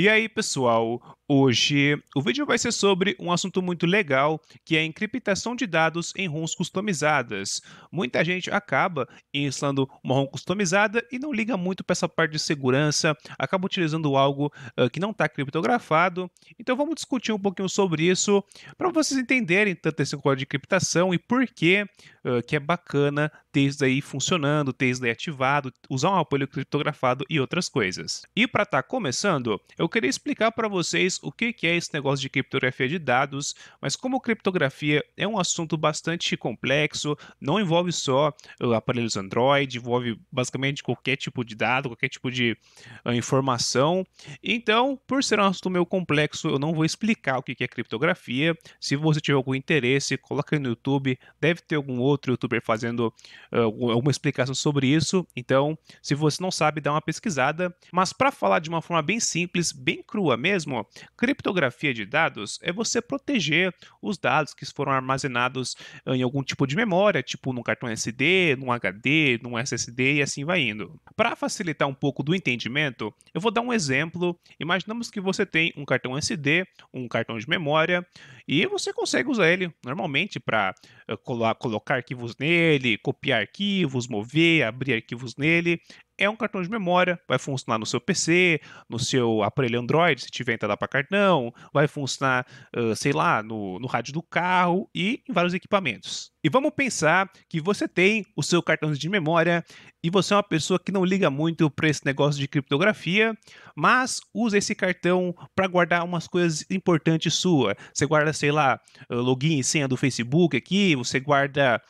E aí, pessoal? Hoje, o vídeo vai ser sobre um assunto muito legal, que é a encriptação de dados em ROMs customizadas. Muita gente acaba instalando uma ROM customizada e não liga muito para essa parte de segurança, acaba utilizando algo uh, que não está criptografado. Então vamos discutir um pouquinho sobre isso, para vocês entenderem tanto esse código de encriptação e por que, uh, ah, que é bacana ter isso daí funcionando, ter isso daí ativado, usar um apoio criptografado e outras coisas. E para estar tá começando, eu queria explicar para vocês o que é esse negócio de criptografia de dados, mas como criptografia é um assunto bastante complexo, não envolve só eh, aparelhos Android, envolve basicamente qualquer tipo de dado, qualquer tipo de eh, informação. Então, por ser um assunto meio complexo, eu não vou explicar o que é criptografia. Se você tiver algum interesse, coloca aí no YouTube, deve ter algum outro youtuber fazendo eh, alguma explicação sobre isso. Então, se você não sabe, dá uma pesquisada. Mas para falar de uma forma bem simples, bem crua mesmo, Criptografia de dados é você proteger os dados que foram armazenados eh, em algum tipo de memória, tipo num cartão SD, num HD, num SSD e assim vai indo. Para facilitar um pouco do entendimento, eu vou dar um exemplo. Imaginamos que você tem um cartão SD, um cartão de memória, e você consegue usar ele normalmente para eh, colocar arquivos nele, copiar arquivos, mover, abrir arquivos nele, é um cartão de memória, vai funcionar no seu PC, no seu aparelho Android, se tiver entrada para cartão, vai funcionar, uh, sei lá, no, no rádio do carro e em vários equipamentos. E vamos pensar que você tem o seu cartão de memória e você é uma pessoa que não liga muito para esse negócio de criptografia, mas usa esse cartão para guardar umas coisas importantes sua. Você guarda, sei lá, login e senha do Facebook aqui, você guarda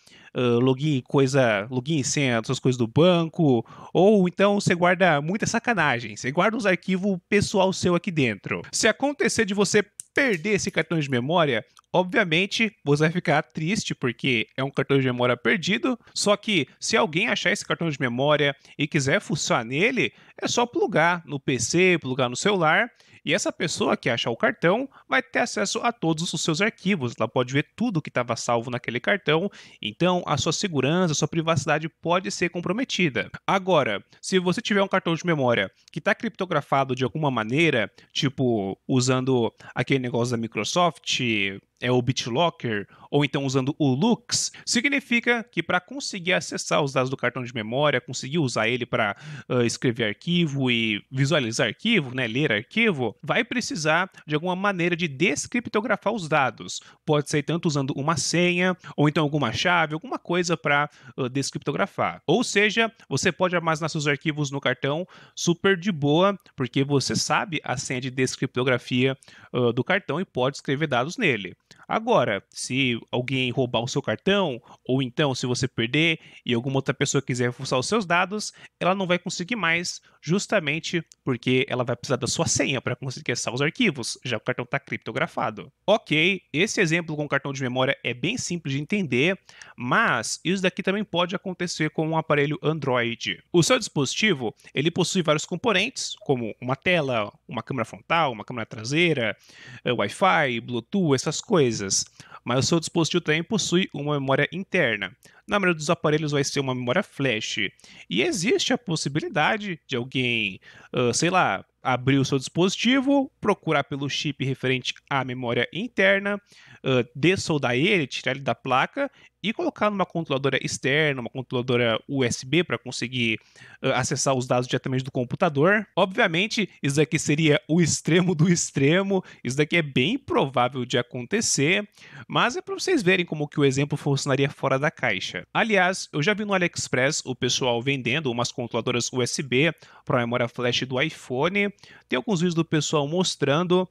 login coisa, login e senha, suas coisas do banco, ou então você guarda muita sacanagem, você guarda uns arquivos pessoal seu aqui dentro. Se acontecer de você perder esse cartão de memória, Obviamente, você vai ficar triste porque é um cartão de memória perdido. Só que se alguém achar esse cartão de memória e quiser fuçar nele, é só plugar no PC, plugar no celular. E essa pessoa que achar o cartão vai ter acesso a todos os seus arquivos. Ela pode ver tudo que estava salvo naquele cartão. Então, a sua segurança, a sua privacidade pode ser comprometida. Agora, se você tiver um cartão de memória que está criptografado de alguma maneira, tipo usando aquele negócio da Microsoft, é o BitLocker ou então usando o Lux, significa que para conseguir acessar os dados do cartão de memória, conseguir usar ele para uh, escrever arquivo e visualizar arquivo, né, ler arquivo, vai precisar de alguma maneira de descriptografar os dados. Pode ser tanto usando uma senha ou então alguma chave, alguma coisa para uh, descriptografar. Ou seja, você pode armazenar seus arquivos no cartão super de boa, porque você sabe a senha de descriptografia uh, do cartão e pode escrever dados nele. Agora, se se alguém roubar o seu cartão, ou então se você perder e alguma outra pessoa quiser fuçar os seus dados, ela não vai conseguir mais, justamente porque ela vai precisar da sua senha para conseguir acessar os arquivos, já que o cartão está criptografado. Ok, esse exemplo com cartão de memória é bem simples de entender, mas isso daqui também pode acontecer com um aparelho Android. O seu dispositivo ele possui vários componentes, como uma tela, uma câmera frontal, uma câmera traseira, eh, Wi-Fi, Bluetooth, essas coisas mas o seu dispositivo também possui uma memória interna. Na maioria dos aparelhos vai ser uma memória flash. E existe a possibilidade de alguém, uh, sei lá, abrir o seu dispositivo, procurar pelo chip referente à memória interna desoldar dessoldar ele, tirar ele da placa e colocar numa controladora externa, uma controladora USB para conseguir uh, acessar os dados diretamente do computador. Obviamente, isso daqui seria o extremo do extremo, isso daqui é bem provável de acontecer, mas é para vocês verem como que o exemplo funcionaria fora da caixa. Aliás, eu já vi no AliExpress o pessoal vendendo umas controladoras USB para a memória flash do iPhone. Tem alguns vídeos do pessoal mostrando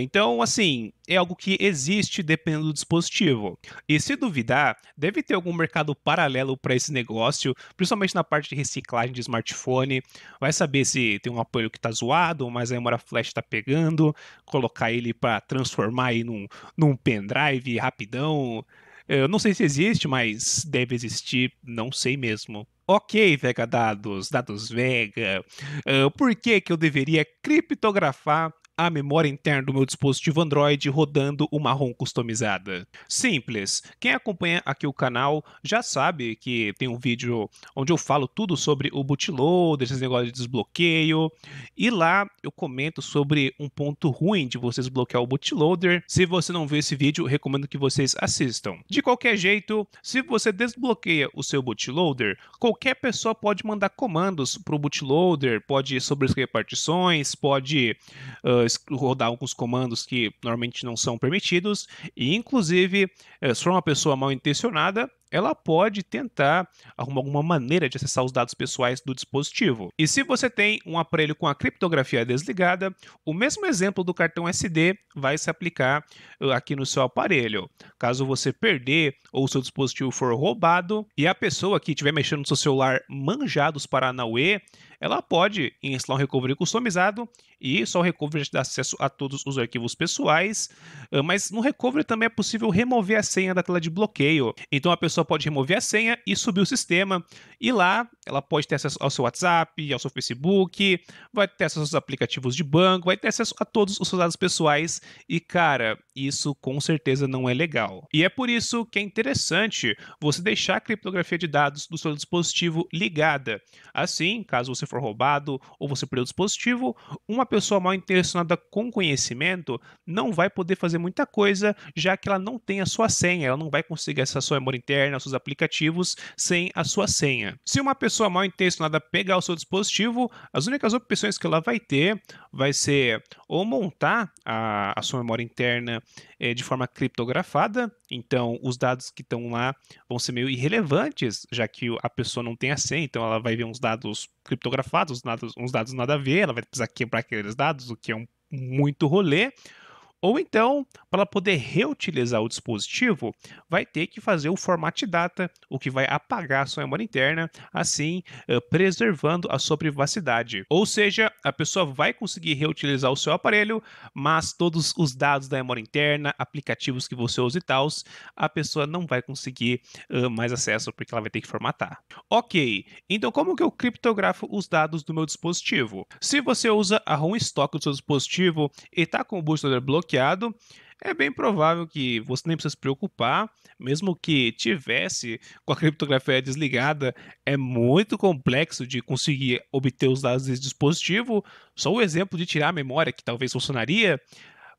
então, assim, é algo que existe dependendo do dispositivo. E se duvidar, deve ter algum mercado paralelo para esse negócio, principalmente na parte de reciclagem de smartphone. Vai saber se tem um apoio que está zoado, mas a memória flash está pegando, colocar ele para transformar aí num, num pendrive rapidão. Eu não sei se existe, mas deve existir, não sei mesmo. Ok, Vega Dados, Dados Vega, uh, por que, que eu deveria criptografar a memória interna do meu dispositivo Android rodando uma ROM customizada. Simples. Quem acompanha aqui o canal já sabe que tem um vídeo onde eu falo tudo sobre o bootloader, esses negócios de desbloqueio, e lá eu comento sobre um ponto ruim de você desbloquear o bootloader. Se você não viu esse vídeo, recomendo que vocês assistam. De qualquer jeito, se você desbloqueia o seu bootloader, qualquer pessoa pode mandar comandos para o bootloader, pode sobrescrever partições, pode uh, rodar alguns comandos que normalmente não são permitidos, e inclusive, eh, se for uma pessoa mal intencionada, ela pode tentar arrumar alguma maneira de acessar os dados pessoais do dispositivo. E se você tem um aparelho com a criptografia desligada, o mesmo exemplo do cartão SD vai se aplicar eh, aqui no seu aparelho. Caso você perder ou seu dispositivo for roubado e a pessoa que estiver mexendo no seu celular manjados para Anauê, ela pode instalar um recovery customizado e só o recovery te dá acesso a todos os arquivos pessoais, eh, mas no recovery também é possível remover a senha da tela de bloqueio. Então a pessoa pessoa pode remover a senha e subir o sistema. E lá ela pode ter acesso ao seu WhatsApp, ao seu Facebook, vai ter acesso aos aplicativos de banco, vai ter acesso a todos os seus dados pessoais. E cara, isso com certeza não é legal. E é por isso que é interessante você deixar a criptografia de dados do seu dispositivo ligada. Assim, caso você for roubado ou você perder o dispositivo, uma pessoa mal intencionada com conhecimento não vai poder fazer muita coisa, já que ela não tem a sua senha, ela não vai conseguir acessar a sua memória interna acessar nossos aplicativos sem a sua senha. Se uma pessoa mal intencionada pegar o seu dispositivo, as únicas opções que ela vai ter vai ser ou montar a, a sua memória interna é, de forma criptografada, então os dados que estão lá vão ser meio irrelevantes, já que a pessoa não tem a senha, então ela vai ver uns dados criptografados, uns dados, uns dados nada a ver, ela vai precisar quebrar aqueles dados, o que é um muito rolê ou então, para poder reutilizar o dispositivo, vai ter que fazer o format data, o que vai apagar a sua memória interna, assim eh, preservando a sua privacidade. Ou seja, a pessoa vai conseguir reutilizar o seu aparelho, mas todos os dados da memória interna, aplicativos que você usa e tal, a pessoa não vai conseguir eh, mais acesso porque ela vai ter que formatar. Ok, então como que eu criptografo os dados do meu dispositivo? Se você usa a ROM stock do seu dispositivo e está com o bootloader bloqueado, bloqueado, é bem provável que você nem precisa se preocupar, mesmo que tivesse com a criptografia desligada, é muito complexo de conseguir obter os dados desse dispositivo. Só o exemplo de tirar a memória, que talvez funcionaria,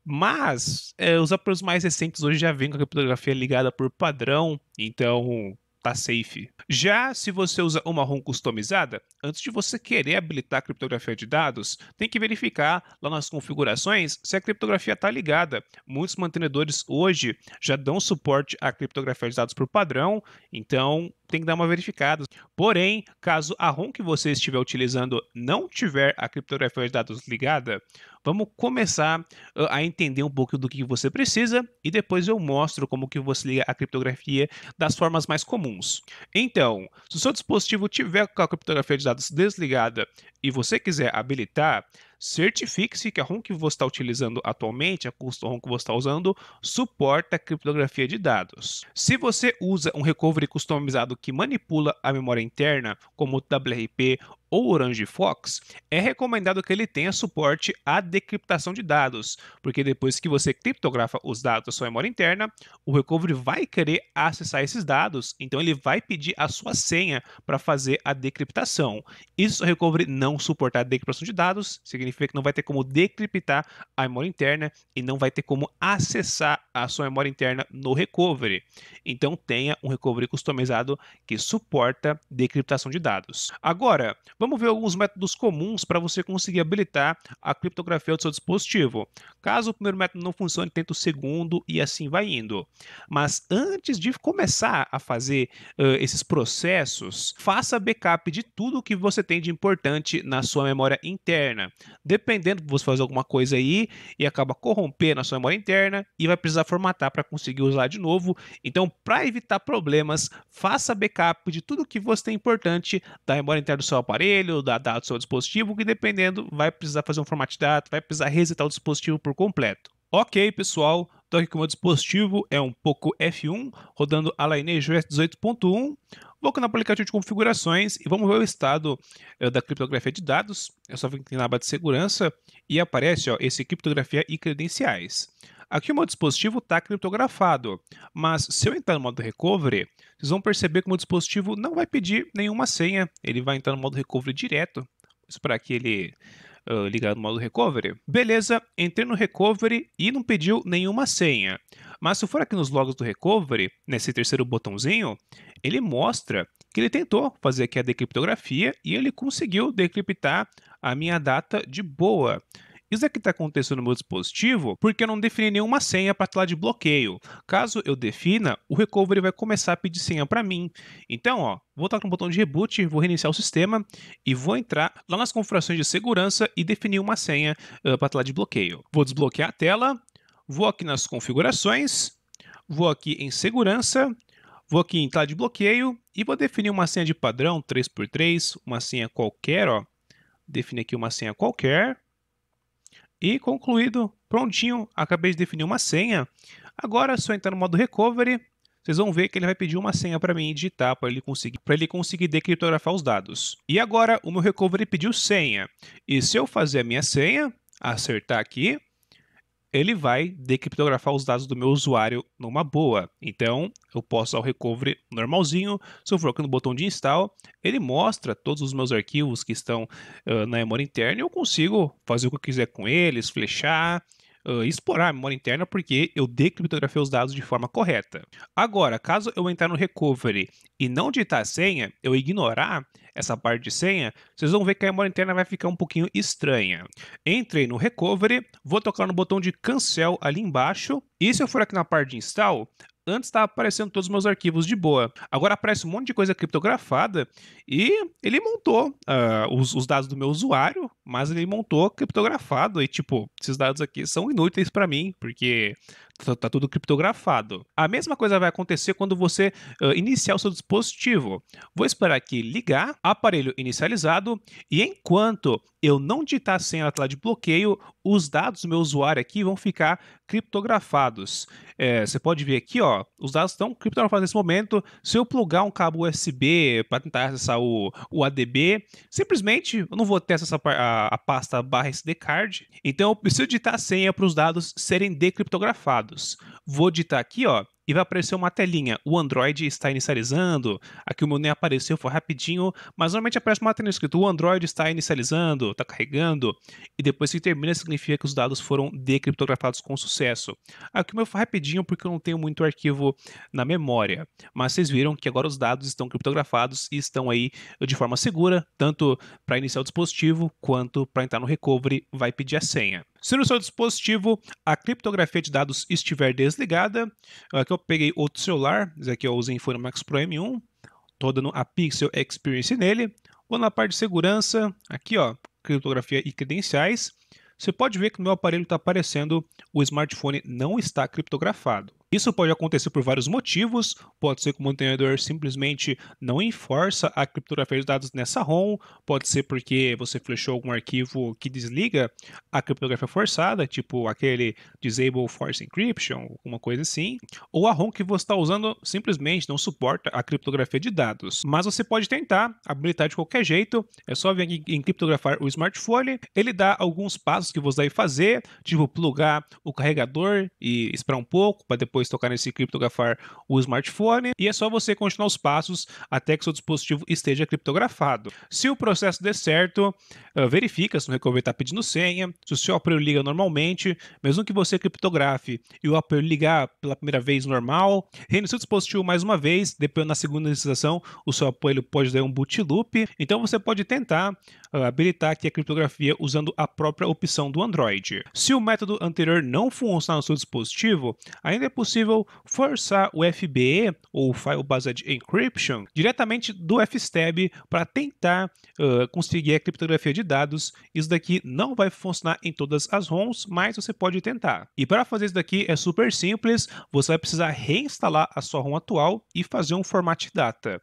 mas é, os aparelhos mais recentes hoje já vêm com a criptografia ligada por padrão, então tá safe. Já se você usa uma ROM customizada, antes de você querer habilitar a criptografia de dados, tem que verificar lá nas configurações se a criptografia está ligada. Muitos mantenedores hoje já dão suporte à criptografia de dados por padrão, então tem que dar uma verificada. Porém, caso a ROM que você estiver utilizando não tiver a criptografia de dados ligada, Vamos começar a entender um pouco do que você precisa e depois eu mostro como que você liga a criptografia das formas mais comuns. Então, se o seu dispositivo tiver com a criptografia de dados desligada e você quiser habilitar, certifique-se que a ROM que você está utilizando atualmente, a custom ROM que você está usando, suporta a criptografia de dados. Se você usa um recovery customizado que manipula a memória interna, como o WRP ou Orange Fox, é recomendado que ele tenha suporte à decriptação de dados, porque depois que você criptografa os dados da sua memória interna, o recovery vai querer acessar esses dados, então ele vai pedir a sua senha para fazer a decriptação. E se o recovery não suportar a decriptação de dados, significa que não vai ter como decriptar a memória interna e não vai ter como acessar a sua memória interna no recovery. Então tenha um recovery customizado que suporta decriptação de dados. Agora, Vamos ver alguns métodos comuns para você conseguir habilitar a criptografia do seu dispositivo. Caso o primeiro método não funcione, tenta o segundo e assim vai indo. Mas antes de começar a fazer uh, esses processos, faça backup de tudo que você tem de importante na sua memória interna. Dependendo você fazer alguma coisa aí e acaba corrompendo a sua memória interna e vai precisar formatar para conseguir usar de novo. Então, para evitar problemas, faça backup de tudo que você tem importante da memória interna do seu aparelho aparelho, da, data do seu dispositivo, que dependendo, vai precisar fazer um de data, vai precisar resetar o dispositivo por completo. Ok, pessoal, estou aqui com o meu dispositivo, é um Poco F1, rodando a Lineage OS 18.1. Vou aqui no aplicativo de configurações e vamos ver o estado eh, da criptografia de dados. É só vir aqui na aba de segurança e aparece ó, esse criptografia e credenciais. Aqui o meu dispositivo está criptografado, mas se eu entrar no modo recovery, vocês vão perceber que o meu dispositivo não vai pedir nenhuma senha, ele vai entrar no modo recovery direto, esperar que ele uh, ligar no modo recovery. Beleza, entrei no recovery e não pediu nenhuma senha. Mas se eu for aqui nos logs do recovery, nesse terceiro botãozinho, ele mostra que ele tentou fazer aqui a decriptografia e ele conseguiu decriptar a minha data de boa. Isso aqui é está acontecendo no meu dispositivo porque eu não defini nenhuma senha para a tela de bloqueio. Caso eu defina, o recovery vai começar a pedir senha para mim. Então, ó, vou tocar no botão de reboot, vou reiniciar o sistema e vou entrar lá nas configurações de segurança e definir uma senha uh, para a tela de bloqueio. Vou desbloquear a tela, vou aqui nas configurações, vou aqui em segurança, vou aqui em tela de bloqueio e vou definir uma senha de padrão 3x3, uma senha qualquer, ó. Definir aqui uma senha qualquer e concluído, prontinho, acabei de definir uma senha. Agora, se eu entrar no modo recovery, vocês vão ver que ele vai pedir uma senha para mim digitar para ele conseguir para ele conseguir decriptografar os dados. E agora o meu recovery pediu senha. E se eu fazer a minha senha, acertar aqui, ele vai decriptografar os dados do meu usuário numa boa. Então, eu posso ao recovery normalzinho. Se eu for no botão de install, ele mostra todos os meus arquivos que estão uh, na memória interna e eu consigo fazer o que eu quiser com eles, flechar, uh, explorar a memória interna porque eu decriptografei os dados de forma correta. Agora, caso eu entrar no recovery e não digitar a senha, eu ignorar essa parte de senha, vocês vão ver que a memória interna vai ficar um pouquinho estranha. Entrei no recovery, vou tocar no botão de cancel ali embaixo e se eu for aqui na parte de install, Antes estava aparecendo todos os meus arquivos de boa. Agora aparece um monte de coisa criptografada e ele montou uh, os, os, dados do meu usuário, mas ele montou criptografado. E, tipo, esses dados aqui são inúteis para mim, porque Tá, tá tudo criptografado. A mesma coisa vai acontecer quando você uh, iniciar o seu dispositivo. Vou esperar aqui ligar, aparelho inicializado, e enquanto eu não digitar a senha lá de bloqueio, os dados do meu usuário aqui vão ficar criptografados. É, você pode ver aqui, ó, os dados estão criptografados nesse momento. Se eu plugar um cabo USB para tentar acessar o, o ADB, simplesmente eu não vou ter essa a, a pasta barra SD card. Então eu preciso digitar a senha para os dados serem decriptografados dados. Vou digitar aqui, ó, e vai aparecer uma telinha. O Android está inicializando. Aqui o meu nem apareceu, foi rapidinho, mas normalmente aparece uma telinha escrito: o Android está inicializando, está carregando. E depois que termina, significa que os dados foram decriptografados com sucesso. Aqui o meu foi rapidinho porque eu não tenho muito arquivo na memória. Mas vocês viram que agora os dados estão criptografados e estão aí de forma segura, tanto para iniciar o dispositivo quanto para entrar no recovery, vai pedir a senha. Se no seu dispositivo a criptografia de dados estiver desligada, aqui eu peguei outro celular, esse aqui eu usei Infone Max Pro M1, estou dando a Pixel Experience nele. Vou na parte de segurança, aqui ó, criptografia e credenciais. Você pode ver que no meu aparelho está aparecendo o smartphone não está criptografado. Isso pode acontecer por vários motivos, pode ser que o mantenedor simplesmente não enforça a criptografia de dados nessa ROM, pode ser porque você flechou algum arquivo que desliga a criptografia forçada, tipo aquele Disable Force Encryption, alguma coisa assim, ou a ROM que você está usando simplesmente não suporta a criptografia de dados. Mas você pode tentar habilitar de qualquer jeito, é só vir aqui em criptografar o smartphone, ele dá alguns passos que você vai fazer, tipo plugar o carregador e esperar um pouco para depois depois tocar nesse criptografar o smartphone e é só você continuar os passos até que seu dispositivo esteja criptografado. Se o processo der certo, ah, verifica se no recovery está pedindo senha, se o seu aparelho liga normalmente, mesmo que você criptografe e o aparelho ligar pela primeira vez normal, reinicie o dispositivo mais uma vez, depois na segunda inicialização o seu aparelho pode dar um boot loop, então você pode tentar ah, habilitar aqui a criptografia usando a própria opção do Android. Se o método anterior não funcionar no seu dispositivo, ainda é possível possível forçar o FBE, ou File Based Encryption, diretamente do FSTAB para tentar uh, conseguir a criptografia de dados. Isso daqui não vai funcionar em todas as ROMs, mas você pode tentar. E para fazer isso daqui é super simples, você vai precisar reinstalar a sua ROM atual e fazer um format data.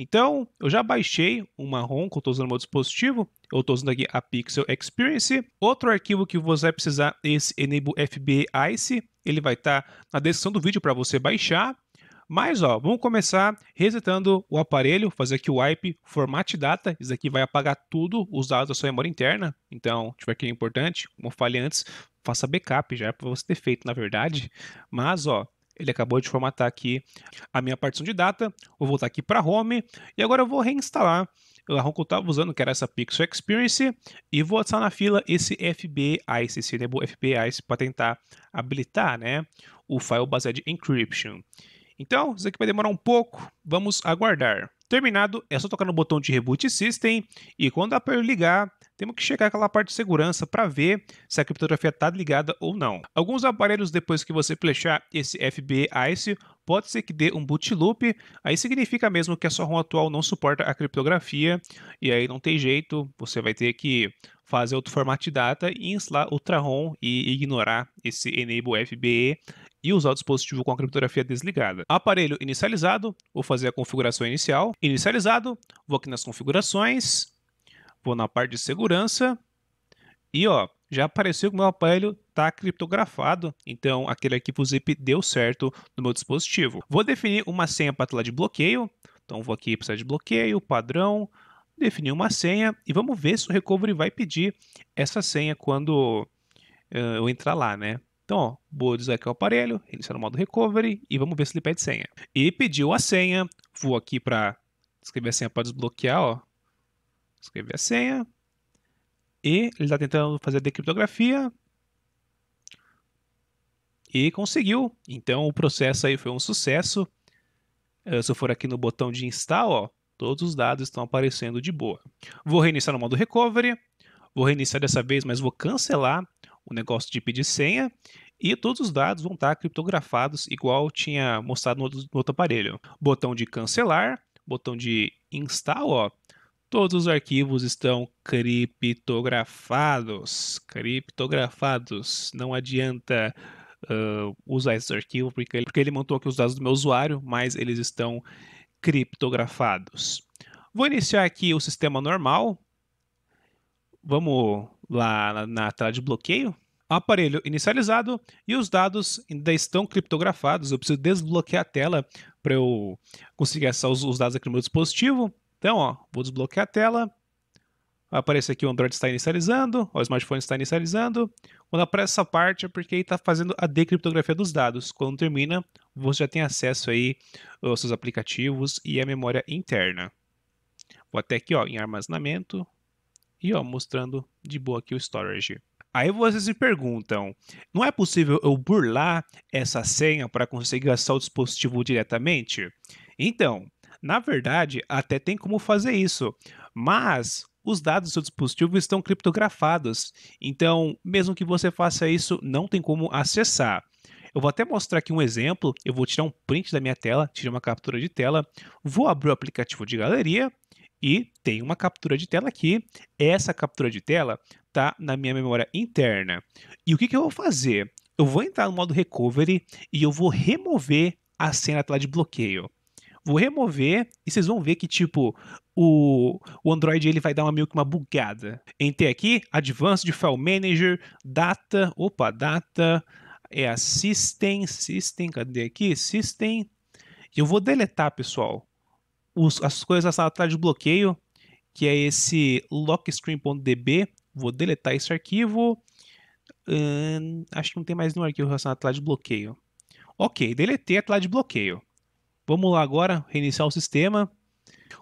Então, eu já baixei uma ROM que eu estou usando no meu dispositivo. Eu estou usando aqui a Pixel Experience. Outro arquivo que você vai precisar é esse Enable FBE ICE ele vai estar tá na descrição do vídeo para você baixar. Mas ó, vamos começar resetando o aparelho, fazer aqui o wipe format data. Isso aqui vai apagar tudo os dados da sua memória interna. Então, tiver aqui é importante, como eu falei antes, faça backup, já é para você ter feito, na verdade. Mas ó, ele acabou de formatar aqui a minha partição de data. Vou voltar aqui para home e agora eu vou reinstalar que eu estava usando, que era essa Pixel Experience, e vou adicionar na fila esse FBI, esse Enable né? FBI, para tentar habilitar né, o file baseado em encryption. Então, isso aqui vai demorar um pouco, vamos aguardar. Terminado, é só tocar no botão de Reboot System e quando a Perl ligar, temos que checar aquela parte de segurança para ver se a criptografia está ligada ou não. Alguns aparelhos, depois que você flechar esse FB ICE, pode ser que dê um boot loop, aí significa mesmo que a sua ROM atual não suporta a criptografia, e aí não tem jeito, você vai ter que fazer outro formato de data e instalar outra ROM e ignorar esse enable FBE e usar o dispositivo com a criptografia desligada. Aparelho inicializado, vou fazer a configuração inicial. Inicializado, vou aqui nas configurações, vou na parte de segurança e ó, já apareceu que o meu aparelho está criptografado, então aquele arquivo zip deu certo no meu dispositivo. Vou definir uma senha para tela de bloqueio, então vou aqui para de bloqueio, padrão, definir uma senha e vamos ver se o recovery vai pedir essa senha quando uh, eu entrar lá, né? Então, ó, vou desligar é o aparelho, iniciar no modo recovery e vamos ver se ele pede senha. E pediu a senha. Vou aqui para escrever a senha para desbloquear, ó. Escrever a senha. E ele está tentando fazer a decriptografia. E conseguiu. Então o processo aí foi um sucesso. Eh, se eu for aqui no botão de install, ó, todos os dados estão aparecendo de boa. Vou reiniciar no modo recovery. Vou reiniciar dessa vez, mas vou cancelar o negócio de pedir senha e todos os dados vão estar criptografados, igual tinha mostrado no outro, no outro aparelho. Botão de cancelar, botão de install, ó, todos os arquivos estão criptografados. Criptografados. Não adianta uh, usar esse arquivo porque ele, porque ele montou aqui os dados do meu usuário, mas eles estão criptografados. Vou iniciar aqui o sistema normal. Vamos lá na, na tela de bloqueio, aparelho inicializado e os dados ainda estão criptografados. Eu preciso desbloquear a tela para eu conseguir acessar os, os, dados aqui no meu dispositivo. Então, ó, vou desbloquear a tela. Aparece aqui o Android está inicializando, o smartphone está inicializando. Quando aparece essa parte é porque ele está fazendo a decriptografia dos dados. Quando termina, você já tem acesso aí aos seus aplicativos e à memória interna. Vou até aqui ó, em armazenamento, e ó, mostrando de boa aqui o storage. Aí vocês se perguntam, não é possível eu burlar essa senha para conseguir acessar o dispositivo diretamente? Então, na verdade, até tem como fazer isso, mas os dados do seu dispositivo estão criptografados. Então, mesmo que você faça isso, não tem como acessar. Eu vou até mostrar aqui um exemplo. Eu vou tirar um print da minha tela, tirar uma captura de tela, vou abrir o aplicativo de galeria e tem uma captura de tela aqui. Essa captura de tela está na minha memória interna. E o que, que eu vou fazer? Eu vou entrar no modo recovery e eu vou remover a cena tela de bloqueio. Vou remover e vocês vão ver que, tipo, o, o Android ele vai dar uma meio que uma bugada. Entrei aqui, Advanced File Manager, Data, opa, Data, é a System, System, cadê aqui? System. Eu vou deletar, pessoal os, as coisas na tela de bloqueio, que é esse lockstream.db. Vou deletar esse arquivo. acho que não tem mais nenhum arquivo relacionado à tela de bloqueio. Ok, deletei a tela de bloqueio. Vamos lá agora, reiniciar o sistema.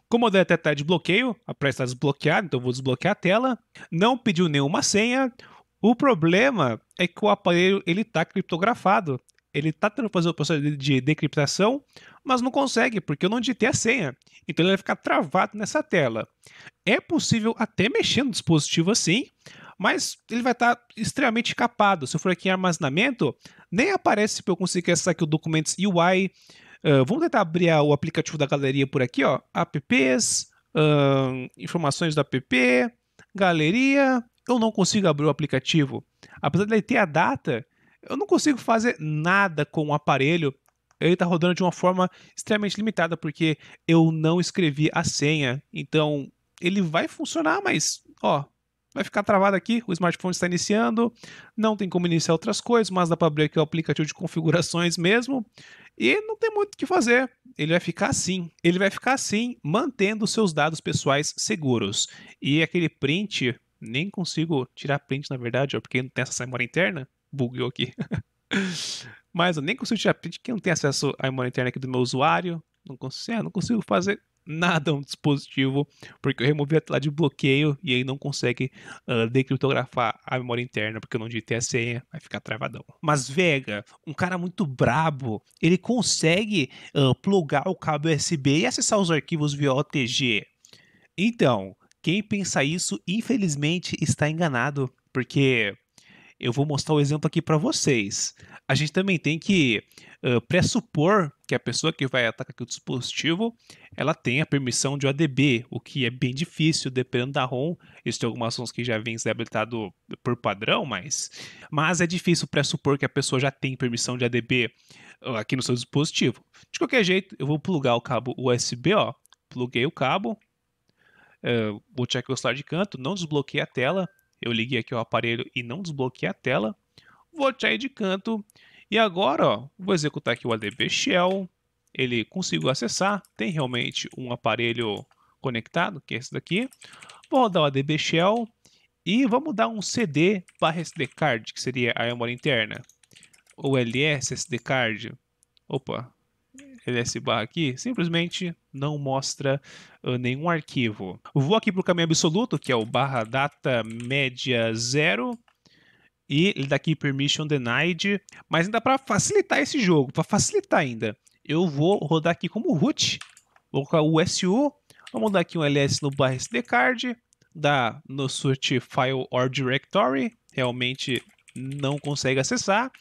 Como eu deletei a tela de bloqueio, a presta está desbloqueada, então vou desbloquear a tela. Não pediu nenhuma senha. O problema é que o aparelho ele está criptografado ele tá tentando fazer o processo de decriptação, mas não consegue, porque eu não digitei a senha. Então ele vai ficar travado nessa tela. É possível até mexer no dispositivo assim, mas ele vai estar tá extremamente capado. Se eu for aqui em armazenamento, nem aparece para eu conseguir acessar aqui o documentos UI. Uh, ah, vamos tentar abrir o aplicativo da galeria por aqui, ó. Apps, uh, informações do app, galeria. Eu não consigo abrir o aplicativo. Apesar de ter a data, eu não consigo fazer nada com o aparelho. Ele está rodando de uma forma extremamente limitada, porque eu não escrevi a senha. Então, ele vai funcionar, mas, ó, vai ficar travado aqui, o smartphone está iniciando, não tem como iniciar outras coisas, mas dá para abrir aqui o aplicativo de configurações mesmo, e não tem muito o que fazer. Ele vai ficar assim. Ele vai ficar assim, mantendo seus dados pessoais seguros. E aquele print, nem consigo tirar print na verdade, porque não tem essa memória interna bugou aqui. Mas eu nem consigo tirar print, que não tem acesso à memória interna aqui do meu usuário. Não consigo, é, não consigo fazer nada um dispositivo, porque eu removi a tela de bloqueio e ele não consegue uh, decriptografar a memória interna, porque eu não digitei a senha, vai ficar travadão. Mas Vega, um cara muito brabo, ele consegue uh, plugar o cabo USB e acessar os arquivos via OTG. Então, quem pensa isso, infelizmente, está enganado, porque eu vou mostrar o exemplo aqui para vocês. A gente também tem que uh, pressupor que a pessoa que vai atacar aqui o dispositivo, ela tem a permissão de ADB, o que é bem difícil, dependendo da ROM. Existem algumas ROMs que já vêm habilitado por padrão, mas, mas é difícil pressupor que a pessoa já tem permissão de ADB aqui no seu dispositivo. De qualquer jeito, eu vou plugar o cabo USB, ó. Pluguei o cabo, uh, vou tirar aqui o celular de canto, não desbloqueei a tela, eu liguei aqui o aparelho e não desbloqueei a tela. Vou tirar de canto. E agora, ó, vou executar aqui o ADB Shell. Ele conseguiu acessar. Tem realmente um aparelho conectado, que é esse daqui. Vou rodar o ADB Shell. E vamos dar um CD barra SD card, que seria a memória interna. Ou LS SD card. Opa, LS barra aqui, simplesmente não mostra nenhum arquivo. Vou aqui para o caminho absoluto, que é o barra data média zero, e ele daqui permission denied, mas ainda para facilitar esse jogo, para facilitar ainda, eu vou rodar aqui como root, vou colocar o SU, vamos dar aqui um ls no barra sdcard, Dá no search file or directory, realmente não consegue acessar,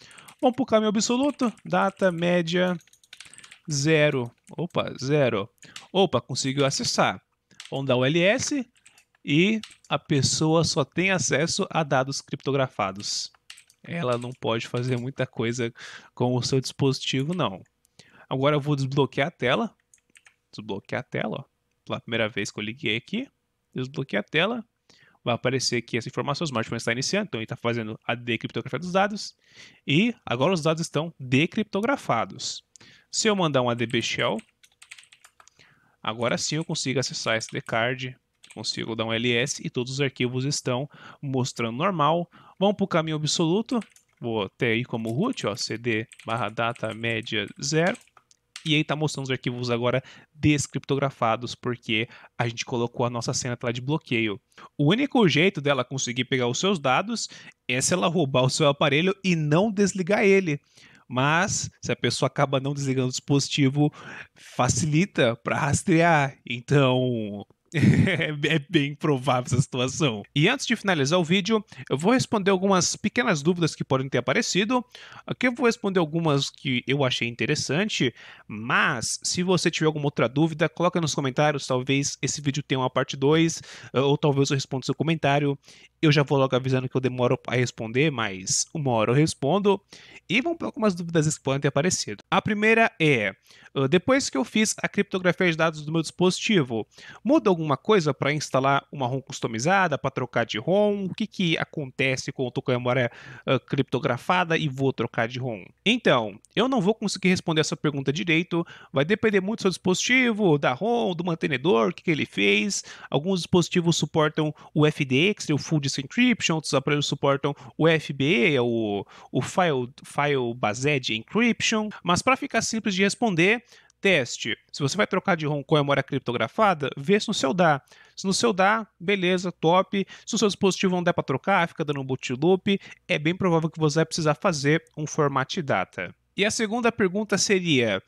vamos para o caminho absoluto, data média 0. Opa, 0. Opa, conseguiu acessar. Vamos dar o LS e a pessoa só tem acesso a dados criptografados. Ela não pode fazer muita coisa com o seu dispositivo, não. Agora eu vou desbloquear a tela. Desbloquear a tela, ó. Pela primeira vez que eu liguei aqui, desbloqueei a tela. Vai aparecer aqui essa informação, o smartphone está iniciando, então ele está fazendo a decriptografia dos dados. E agora os dados estão decriptografados. Se eu mandar um ADB Shell, agora sim eu consigo acessar SD card, consigo dar um ls e todos os arquivos estão mostrando normal. Vamos para o caminho absoluto, vou até ir como root, ó, cd barra data média 0. E aí está mostrando os arquivos agora descriptografados, porque a gente colocou a nossa senha lá de bloqueio. O único jeito dela conseguir pegar os seus dados é se ela roubar o seu aparelho e não desligar ele. Mas se a pessoa acaba não desligando o dispositivo, facilita para rastrear. Então, é bem provável essa situação. E antes de finalizar o vídeo, eu vou responder algumas pequenas dúvidas que podem ter aparecido. Aqui eu vou responder algumas que eu achei interessante, mas se você tiver alguma outra dúvida, coloca nos comentários, talvez esse vídeo tenha uma parte 2, ou talvez eu responda seu comentário. Eu já vou logo avisando que eu demoro a responder, mas uma hora eu respondo. E vamos para algumas dúvidas que podem ter aparecido. A primeira é: ah, depois que eu fiz a criptografia de dados do meu dispositivo, muda alguma coisa para instalar uma ROM customizada, para trocar de ROM? O que, que acontece quando eu estou com a memória ah, criptografada e vou trocar de ROM? Então, eu não vou conseguir responder essa pergunta direito. Vai depender muito do seu dispositivo, da ROM, do mantenedor, o que, que ele fez. Alguns dispositivos suportam o FDX, o Full Disk Service Encryption, outros aparelhos suportam o FBE, é o, o File, File Based Encryption. Mas para ficar simples de responder, teste. Se você vai trocar de ROM com memória criptografada, vê se no seu dá. Se no seu dá, beleza, top. Se o seu dispositivo não der para trocar, fica dando um boot loop, é bem provável que você vai precisar fazer um format data. E a segunda pergunta seria: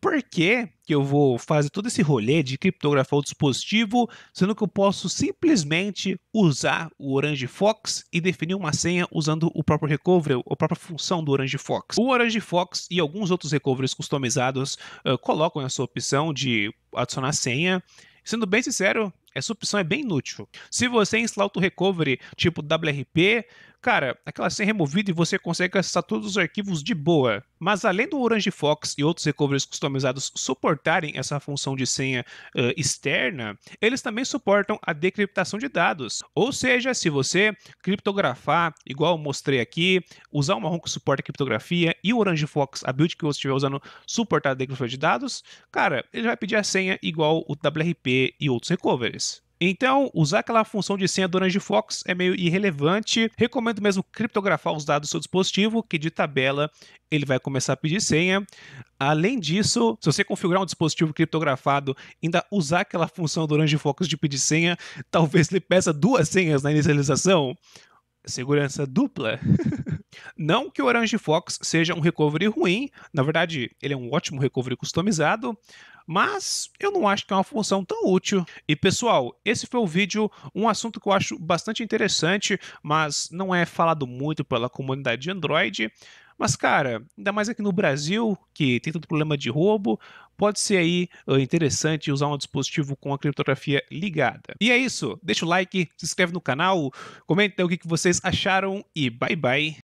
por que, que eu vou fazer todo esse rolê de criptografar o dispositivo, sendo que eu posso simplesmente usar o Orange Fox e definir uma senha usando o próprio recovery, a própria função do Orange Fox? O Orange Fox e alguns outros recoveries customizados uh, colocam essa opção de adicionar senha. Sendo bem sincero, essa opção é bem inútil. Se você instalar auto recovery tipo WRP, cara, aquela senha é removida e você consegue acessar todos os arquivos de boa. Mas além do Orange Fox e outros recoveries customizados suportarem essa função de senha uh, externa, eles também suportam a decriptação de dados. Ou seja, se você criptografar, igual eu mostrei aqui, usar o ROM que suporta criptografia e o Orange Fox, a build que você estiver usando, suportar a decriptação de dados, cara, ele vai pedir a senha igual o WRP e outros recoveries. Então, usar aquela função de senha do Orange Fox é meio irrelevante. Recomendo mesmo criptografar os dados do seu dispositivo, que de tabela ele vai começar a pedir senha. Além disso, se você configurar um dispositivo criptografado, ainda usar aquela função do Orange Fox de pedir senha, talvez ele peça duas senhas na inicialização. Segurança dupla. Não que o Orange Fox seja um recovery ruim, na verdade, ele é um ótimo recovery customizado, mas eu não acho que é uma função tão útil. E pessoal, esse foi o vídeo, um assunto que eu acho bastante interessante, mas não é falado muito pela comunidade de Android. Mas, cara, ainda mais aqui no Brasil, que tem tanto problema de roubo, pode ser aí eh, interessante usar um dispositivo com a criptografia ligada. E é isso. Deixa o like, se inscreve no canal, comenta o que vocês acharam e bye bye.